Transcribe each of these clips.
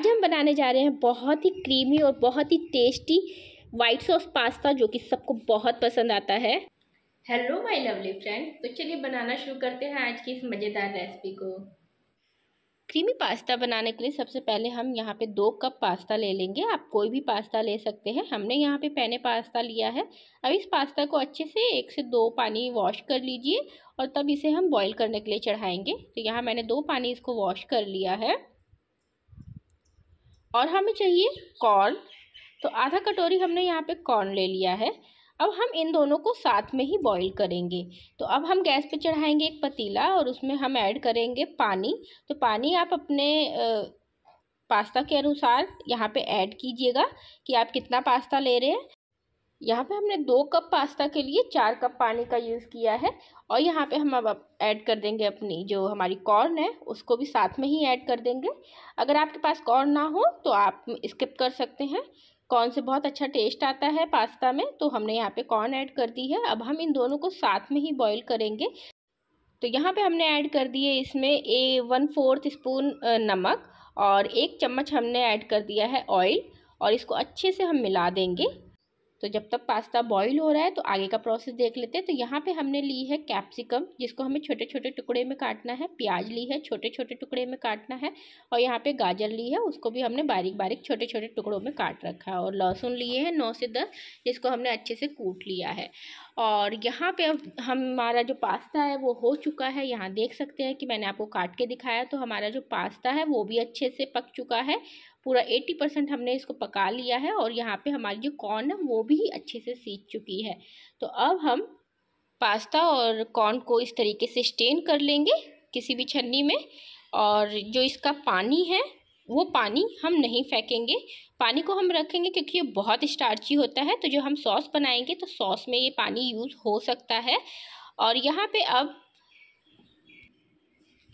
आज हम बनाने जा रहे हैं बहुत ही क्रीमी और बहुत ही टेस्टी वाइट सॉस पास्ता जो कि सबको बहुत पसंद आता है हेलो माय लवली फ्रेंड तो चलिए बनाना शुरू करते हैं आज की इस मज़ेदार रेसिपी को क्रीमी पास्ता बनाने के लिए सबसे पहले हम यहाँ पे दो कप पास्ता ले लेंगे आप कोई भी पास्ता ले सकते हैं हमने यहाँ पे पैने पास्ता लिया है अब इस पास्ता को अच्छे से एक से दो पानी वॉश कर लीजिए और तब इसे हम बॉईल करने के लिए चढ़ाएंगे तो यहाँ मैंने दो पानी इसको वॉश कर लिया है और हमें चाहिए कॉर्न तो आधा कटोरी हमने यहाँ पे कॉर्न ले लिया है अब हम इन दोनों को साथ में ही बॉईल करेंगे तो अब हम गैस पे चढ़ाएंगे एक पतीला और उसमें हम ऐड करेंगे पानी तो पानी आप अपने पास्ता के अनुसार यहाँ पे ऐड कीजिएगा कि आप कितना पास्ता ले रहे हैं यहाँ पे हमने दो कप पास्ता के लिए चार कप पानी का यूज़ किया है और यहाँ पे हम अब ऐड कर देंगे अपनी जो हमारी कॉर्न है उसको भी साथ में ही ऐड कर देंगे अगर आपके पास कॉर्न ना हो तो आप स्किप कर सकते हैं कॉर्न से बहुत अच्छा टेस्ट आता है पास्ता में तो हमने यहाँ पे कॉर्न ऐड कर दी है अब हम इन दोनों को साथ में ही बॉयल करेंगे तो यहाँ पर हमने ऐड कर दिए इसमें ए वन फोर्थ स्पून नमक और एक चम्मच हमने ऐड कर दिया है ऑयल और इसको अच्छे से हम मिला देंगे तो जब तक पास्ता बॉईल हो रहा है तो आगे का प्रोसेस देख लेते हैं तो यहाँ पे हमने ली है कैप्सिकम जिसको हमें छोटे छोटे टुकड़े में काटना है प्याज ली है छोटे छोटे टुकड़े में काटना है और यहाँ पे गाजर ली है उसको भी हमने बारीक बारीक छोटे छोटे टुकड़ों में काट रखा है और लहसुन लिए हैं नौ से दस जिसको हमने अच्छे से कूट लिया है और यहाँ पे अब हमारा जो पास्ता है वो हो चुका है यहाँ देख सकते हैं कि मैंने आपको काट के दिखाया तो हमारा जो पास्ता है वो भी अच्छे से पक चुका है पूरा एट्टी परसेंट हमने इसको पका लिया है और यहाँ पे हमारी जो कॉर्न है वो भी अच्छे से सीख चुकी है तो अब हम पास्ता और कॉर्न को इस तरीके से स्टेन कर लेंगे किसी भी छन्नी में और जो इसका पानी है वो पानी हम नहीं फेंकेंगे पानी को हम रखेंगे क्योंकि ये बहुत स्टार्ची होता है तो जो हम सॉस बनाएंगे तो सॉस में ये पानी यूज़ हो सकता है और यहाँ पे अब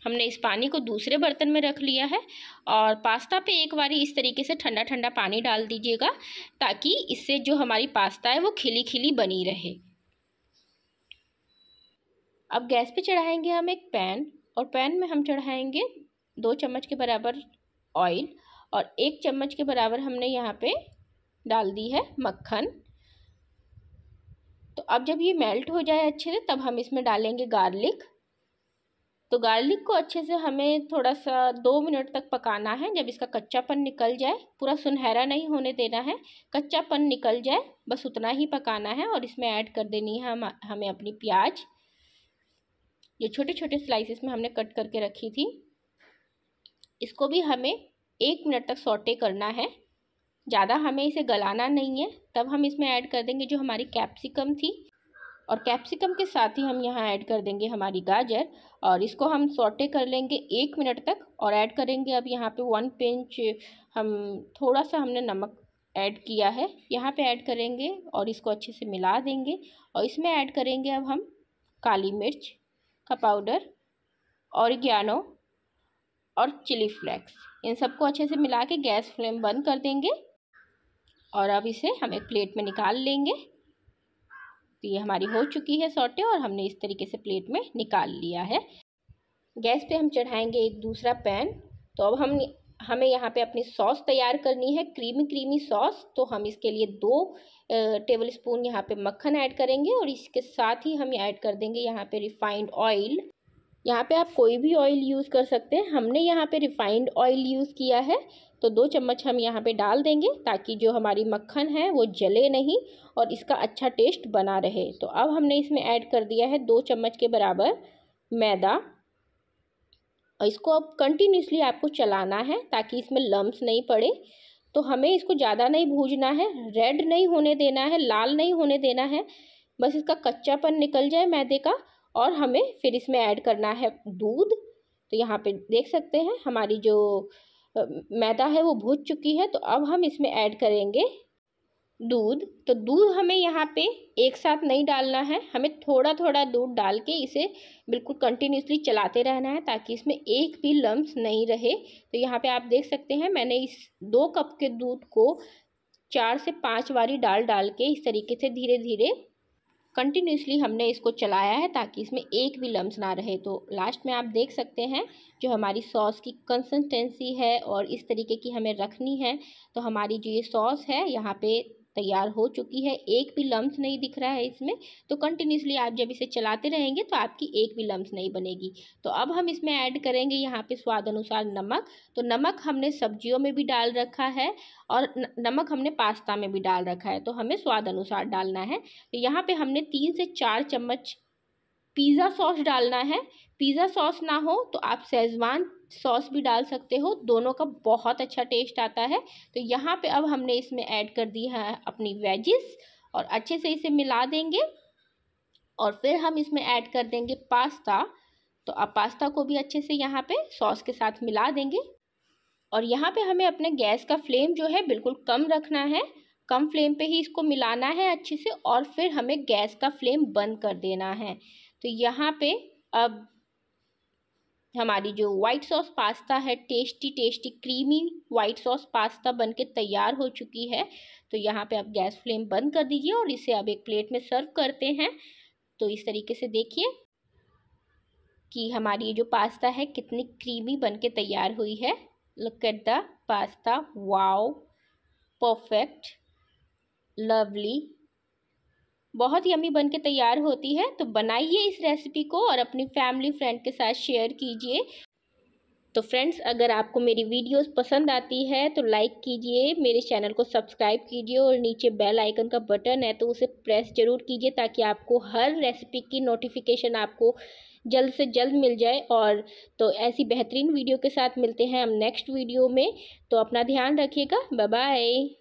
हमने इस पानी को दूसरे बर्तन में रख लिया है और पास्ता पे एक बारी इस तरीके से ठंडा ठंडा पानी डाल दीजिएगा ताकि इससे जो हमारी पास्ता है वो खिली खिली बनी रहे अब गैस पे चढ़ाएंगे हम एक पैन और पैन में हम चढ़ाएंगे दो चम्मच के बराबर ऑयल और एक चम्मच के बराबर हमने यहाँ पर डाल दी है मक्खन तो अब जब ये मेल्ट हो जाए अच्छे से तब हम इसमें डालेंगे गार्लिक तो गार्लिक को अच्छे से हमें थोड़ा सा दो मिनट तक पकाना है जब इसका कच्चापन निकल जाए पूरा सुनहरा नहीं होने देना है कच्चापन निकल जाए बस उतना ही पकाना है और इसमें ऐड कर देनी है हम हमें अपनी प्याज जो छोटे छोटे स्लाइसिस में हमने कट करके रखी थी इसको भी हमें एक मिनट तक सॉटे करना है ज़्यादा हमें इसे गलाना नहीं है तब हम इसमें ऐड कर देंगे जो हमारी कैप्सिकम थी और कैप्सिकम के साथ ही हम यहाँ ऐड कर देंगे हमारी गाजर और इसको हम सोटे कर लेंगे एक मिनट तक और ऐड करेंगे अब यहाँ पे वन पिंच हम थोड़ा सा हमने नमक ऐड किया है यहाँ पे ऐड करेंगे और इसको अच्छे से मिला देंगे और इसमें ऐड करेंगे अब हम काली मिर्च का पाउडर और ग्यानो और चिली फ्लेक्स इन सबको अच्छे से मिला के गैस फ्लेम बंद कर देंगे और अब इसे हम एक प्लेट में निकाल लेंगे तो ये हमारी हो चुकी है सोटे और हमने इस तरीके से प्लेट में निकाल लिया है गैस पे हम चढ़ाएंगे एक दूसरा पैन तो अब हम हमें यहाँ पे अपनी सॉस तैयार करनी है क्रीमी क्रीमी सॉस तो हम इसके लिए दो टेबल स्पून यहाँ पे मक्खन ऐड करेंगे और इसके साथ ही हम ऐड कर देंगे यहाँ पे रिफाइंड ऑयल यहाँ पे आप कोई भी ऑयल यूज़ कर सकते हैं हमने यहाँ पे रिफाइंड ऑयल यूज़ किया है तो दो चम्मच हम यहाँ पे डाल देंगे ताकि जो हमारी मक्खन है वो जले नहीं और इसका अच्छा टेस्ट बना रहे तो अब हमने इसमें ऐड कर दिया है दो चम्मच के बराबर मैदा और इसको अब कंटिन्यूसली आपको चलाना है ताकि इसमें लम्ब्स नहीं पड़े तो हमें इसको ज़्यादा नहीं भूजना है रेड नहीं होने देना है लाल नहीं होने देना है बस इसका कच्चापन निकल जाए मैदे का और हमें फिर इसमें ऐड करना है दूध तो यहाँ पे देख सकते हैं हमारी जो मैदा है वो भूज चुकी है तो अब हम इसमें ऐड करेंगे दूध तो दूध हमें यहाँ पे एक साथ नहीं डालना है हमें थोड़ा थोड़ा दूध डाल के इसे बिल्कुल कंटिन्यूसली चलाते रहना है ताकि इसमें एक भी लम्ब नहीं रहे तो यहाँ पे आप देख सकते हैं मैंने इस दो कप के दूध को चार से पाँच बारी डाल डाल के इस तरीके से धीरे धीरे कंटिन्यूसली हमने इसको चलाया है ताकि इसमें एक भी लम्स ना रहे तो लास्ट में आप देख सकते हैं जो हमारी सॉस की कंसिस्टेंसी है और इस तरीके की हमें रखनी है तो हमारी जो ये सॉस है यहाँ पे तैयार हो चुकी है एक भी लम्ब नहीं दिख रहा है इसमें तो कंटिन्यूसली आप जब इसे चलाते रहेंगे तो आपकी एक भी लम्ब नहीं बनेगी तो अब हम इसमें ऐड करेंगे यहाँ पे स्वाद अनुसार नमक तो नमक हमने सब्जियों में भी डाल रखा है और नमक हमने पास्ता में भी डाल रखा है तो हमें स्वाद अनुसार डालना है तो यहाँ पर हमने तीन से चार चम्मच पिज़्ज़ा सॉस डालना है पिज़्ज़ा सॉस ना हो तो आप सेजवान सॉस भी डाल सकते हो दोनों का बहुत अच्छा टेस्ट आता है तो यहाँ पे अब हमने इसमें ऐड कर दी है अपनी वेजिस और अच्छे से इसे मिला देंगे और फिर हम इसमें ऐड कर देंगे पास्ता तो अब पास्ता को भी अच्छे से यहाँ पे सॉस के साथ मिला देंगे और यहाँ पे हमें अपने गैस का फ्लेम जो है बिल्कुल कम रखना है कम फ्लेम पे ही इसको मिलाना है अच्छे से और फिर हमें गैस का फ्लेम बंद कर देना है तो यहाँ पे अब हमारी जो वाइट सॉस पास्ता है tasty tasty creamy white sauce pasta बनके तैयार हो चुकी है तो यहाँ पे आप गैस फ्लेम बंद कर दीजिए और इसे अब एक प्लेट में सर्व करते हैं तो इस तरीके से देखिए कि हमारी ये जो पास्ता है कितनी क्रीमी बनके तैयार हुई है look at the pasta wow perfect lovely बहुत यमी बन के तैयार होती है तो बनाइए इस रेसिपी को और अपनी फैमिली फ्रेंड के साथ शेयर कीजिए तो फ्रेंड्स अगर आपको मेरी वीडियोस पसंद आती है तो लाइक कीजिए मेरे चैनल को सब्सक्राइब कीजिए और नीचे बेल आइकन का बटन है तो उसे प्रेस जरूर कीजिए ताकि आपको हर रेसिपी की नोटिफिकेशन आपको जल्द से जल्द मिल जाए और तो ऐसी बेहतरीन वीडियो के साथ मिलते हैं हम नेक्स्ट वीडियो में तो अपना ध्यान रखिएगा बाय